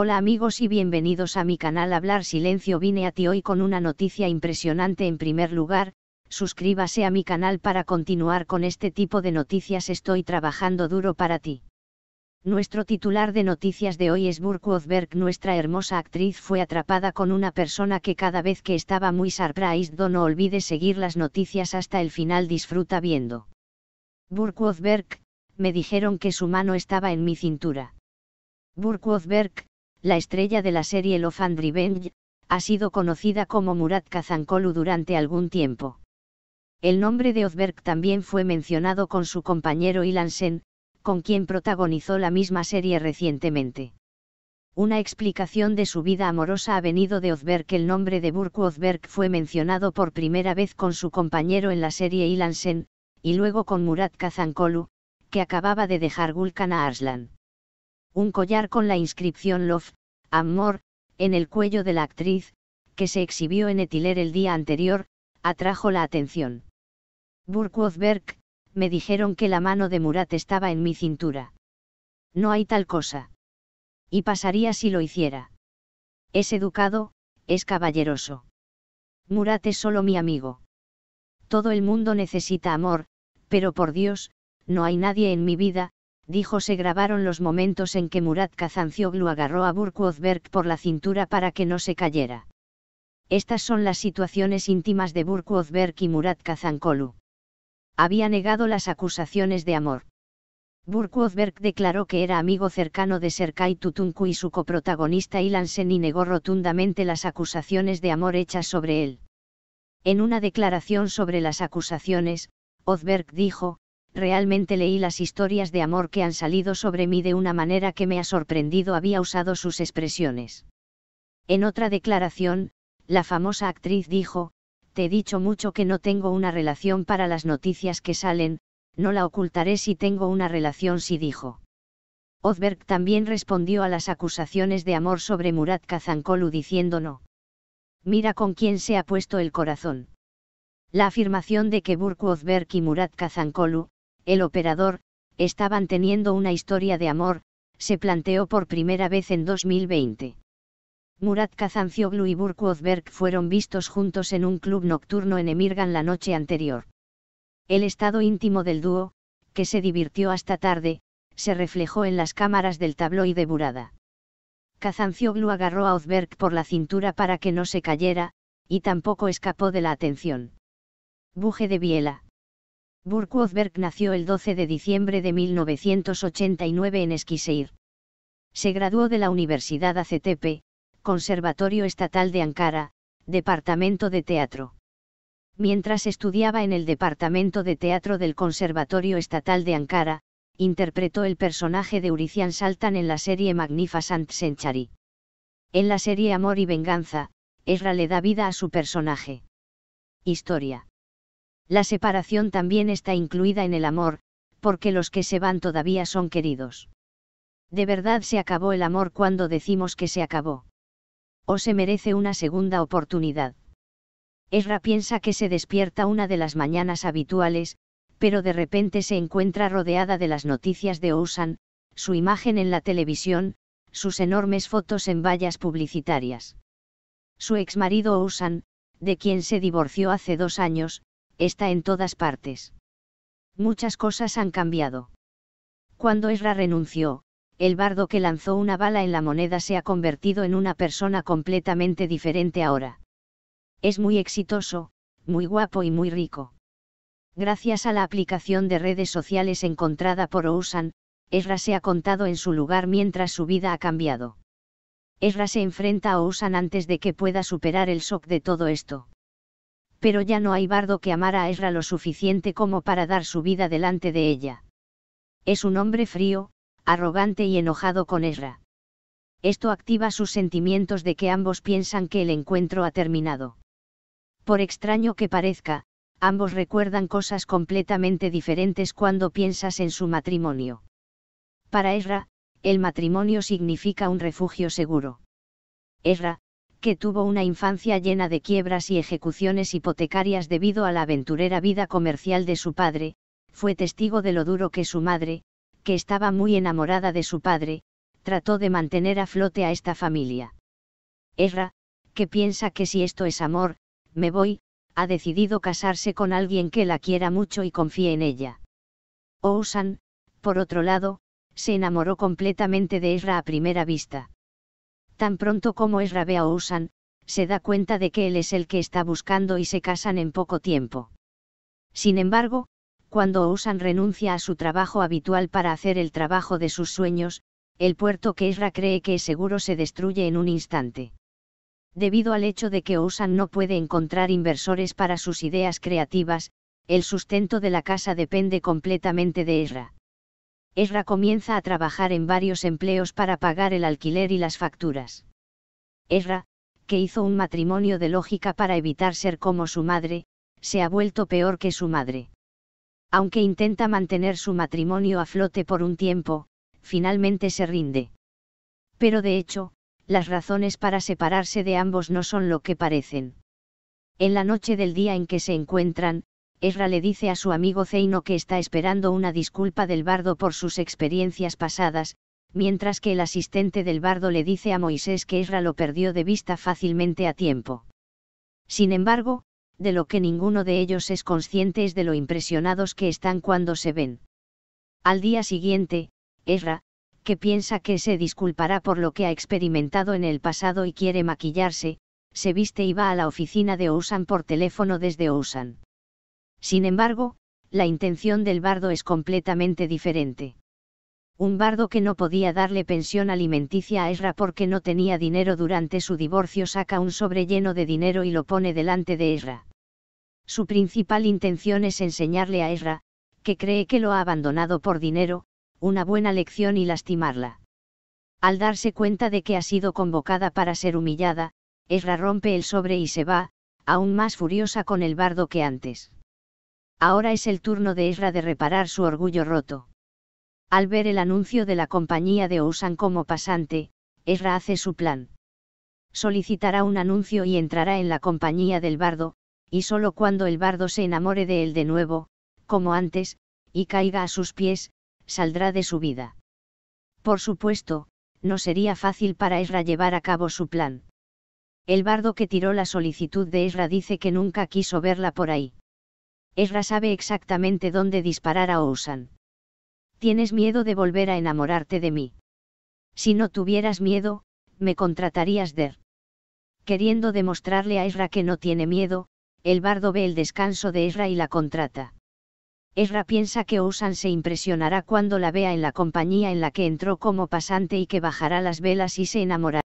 Hola amigos y bienvenidos a mi canal Hablar Silencio vine a ti hoy con una noticia impresionante en primer lugar, suscríbase a mi canal para continuar con este tipo de noticias estoy trabajando duro para ti. Nuestro titular de noticias de hoy es Burke nuestra hermosa actriz fue atrapada con una persona que cada vez que estaba muy surprised no olvide seguir las noticias hasta el final disfruta viendo. Burke me dijeron que su mano estaba en mi cintura. Burke la estrella de la serie Love and Revenge, ha sido conocida como Murat Kazankolu durante algún tiempo. El nombre de Ozberg también fue mencionado con su compañero Ilan Sen, con quien protagonizó la misma serie recientemente. Una explicación de su vida amorosa ha venido de Ozberg. El nombre de Burku Ozberg fue mencionado por primera vez con su compañero en la serie Ilan Sen, y luego con Murat Kazankolu, que acababa de dejar a Arslan un collar con la inscripción Love, Amor, en el cuello de la actriz, que se exhibió en Etiler el día anterior, atrajo la atención. Burkwoodberg, me dijeron que la mano de Murat estaba en mi cintura. No hay tal cosa. Y pasaría si lo hiciera. Es educado, es caballeroso. Murat es solo mi amigo. Todo el mundo necesita amor, pero por Dios, no hay nadie en mi vida, dijo se grabaron los momentos en que Murat Kazancioglu agarró a Ozberg por la cintura para que no se cayera. Estas son las situaciones íntimas de Burkuzberg y Murat Kazankolu. Había negado las acusaciones de amor. Ozberg declaró que era amigo cercano de Serkai Tutunku y su coprotagonista Ilansen y negó rotundamente las acusaciones de amor hechas sobre él. En una declaración sobre las acusaciones, Ozberg dijo, realmente leí las historias de amor que han salido sobre mí de una manera que me ha sorprendido había usado sus expresiones. En otra declaración, la famosa actriz dijo, te he dicho mucho que no tengo una relación para las noticias que salen, no la ocultaré si tengo una relación si dijo. Ozberg también respondió a las acusaciones de amor sobre Murat Kazankolu diciendo no. Mira con quién se ha puesto el corazón. La afirmación de que Burku Ozberg y Murat Kazankolu, el operador, estaban teniendo una historia de amor, se planteó por primera vez en 2020. Murat Kazancioglu y Burku Ozberg fueron vistos juntos en un club nocturno en Emirgan la noche anterior. El estado íntimo del dúo, que se divirtió hasta tarde, se reflejó en las cámaras del tabloide Burada. Kazancioglu agarró a Ozberg por la cintura para que no se cayera, y tampoco escapó de la atención. Buje de Biela. Özberk nació el 12 de diciembre de 1989 en Esquiseir. Se graduó de la Universidad ACTP, Conservatorio Estatal de Ankara, Departamento de Teatro. Mientras estudiaba en el Departamento de Teatro del Conservatorio Estatal de Ankara, interpretó el personaje de Urician Saltan en la serie Magnificent Century. En la serie Amor y Venganza, Esra le da vida a su personaje. Historia. La separación también está incluida en el amor, porque los que se van todavía son queridos. De verdad se acabó el amor cuando decimos que se acabó. O se merece una segunda oportunidad. Esra piensa que se despierta una de las mañanas habituales, pero de repente se encuentra rodeada de las noticias de Ousan, su imagen en la televisión, sus enormes fotos en vallas publicitarias. Su exmarido Ousan, de quien se divorció hace dos años, está en todas partes. Muchas cosas han cambiado. Cuando Ezra renunció, el bardo que lanzó una bala en la moneda se ha convertido en una persona completamente diferente ahora. Es muy exitoso, muy guapo y muy rico. Gracias a la aplicación de redes sociales encontrada por Ousan, Ezra se ha contado en su lugar mientras su vida ha cambiado. Ezra se enfrenta a Ousan antes de que pueda superar el shock de todo esto pero ya no hay bardo que amara a Esra lo suficiente como para dar su vida delante de ella. Es un hombre frío, arrogante y enojado con Esra. Esto activa sus sentimientos de que ambos piensan que el encuentro ha terminado. Por extraño que parezca, ambos recuerdan cosas completamente diferentes cuando piensas en su matrimonio. Para Esra, el matrimonio significa un refugio seguro. Esra, que tuvo una infancia llena de quiebras y ejecuciones hipotecarias debido a la aventurera vida comercial de su padre, fue testigo de lo duro que su madre, que estaba muy enamorada de su padre, trató de mantener a flote a esta familia. Erra, que piensa que si esto es amor, me voy, ha decidido casarse con alguien que la quiera mucho y confíe en ella. Ousan, por otro lado, se enamoró completamente de erra a primera vista. Tan pronto como ve a Usan, se da cuenta de que él es el que está buscando y se casan en poco tiempo. Sin embargo, cuando Usan renuncia a su trabajo habitual para hacer el trabajo de sus sueños, el puerto que Esra cree que es seguro se destruye en un instante. Debido al hecho de que Usan no puede encontrar inversores para sus ideas creativas, el sustento de la casa depende completamente de Ezra. Ezra comienza a trabajar en varios empleos para pagar el alquiler y las facturas. Erra que hizo un matrimonio de lógica para evitar ser como su madre, se ha vuelto peor que su madre. Aunque intenta mantener su matrimonio a flote por un tiempo, finalmente se rinde. Pero de hecho, las razones para separarse de ambos no son lo que parecen. En la noche del día en que se encuentran, Esra le dice a su amigo Zeino que está esperando una disculpa del bardo por sus experiencias pasadas, mientras que el asistente del bardo le dice a Moisés que Esra lo perdió de vista fácilmente a tiempo. Sin embargo, de lo que ninguno de ellos es consciente es de lo impresionados que están cuando se ven. Al día siguiente, Esra, que piensa que se disculpará por lo que ha experimentado en el pasado y quiere maquillarse, se viste y va a la oficina de Ousan por teléfono desde Ousan. Sin embargo, la intención del bardo es completamente diferente. Un bardo que no podía darle pensión alimenticia a Esra porque no tenía dinero durante su divorcio saca un sobre lleno de dinero y lo pone delante de Esra. Su principal intención es enseñarle a Esra, que cree que lo ha abandonado por dinero, una buena lección y lastimarla. Al darse cuenta de que ha sido convocada para ser humillada, Esra rompe el sobre y se va, aún más furiosa con el bardo que antes ahora es el turno de Ezra de reparar su orgullo roto. Al ver el anuncio de la compañía de Osan como pasante, Ezra hace su plan. Solicitará un anuncio y entrará en la compañía del bardo, y solo cuando el bardo se enamore de él de nuevo, como antes, y caiga a sus pies, saldrá de su vida. Por supuesto, no sería fácil para Ezra llevar a cabo su plan. El bardo que tiró la solicitud de Ezra dice que nunca quiso verla por ahí. Ezra sabe exactamente dónde disparar a Ousan. Tienes miedo de volver a enamorarte de mí. Si no tuvieras miedo, me contratarías Der. Queriendo demostrarle a Ezra que no tiene miedo, el bardo ve el descanso de Ezra y la contrata. Ezra piensa que Ousan se impresionará cuando la vea en la compañía en la que entró como pasante y que bajará las velas y se enamorará.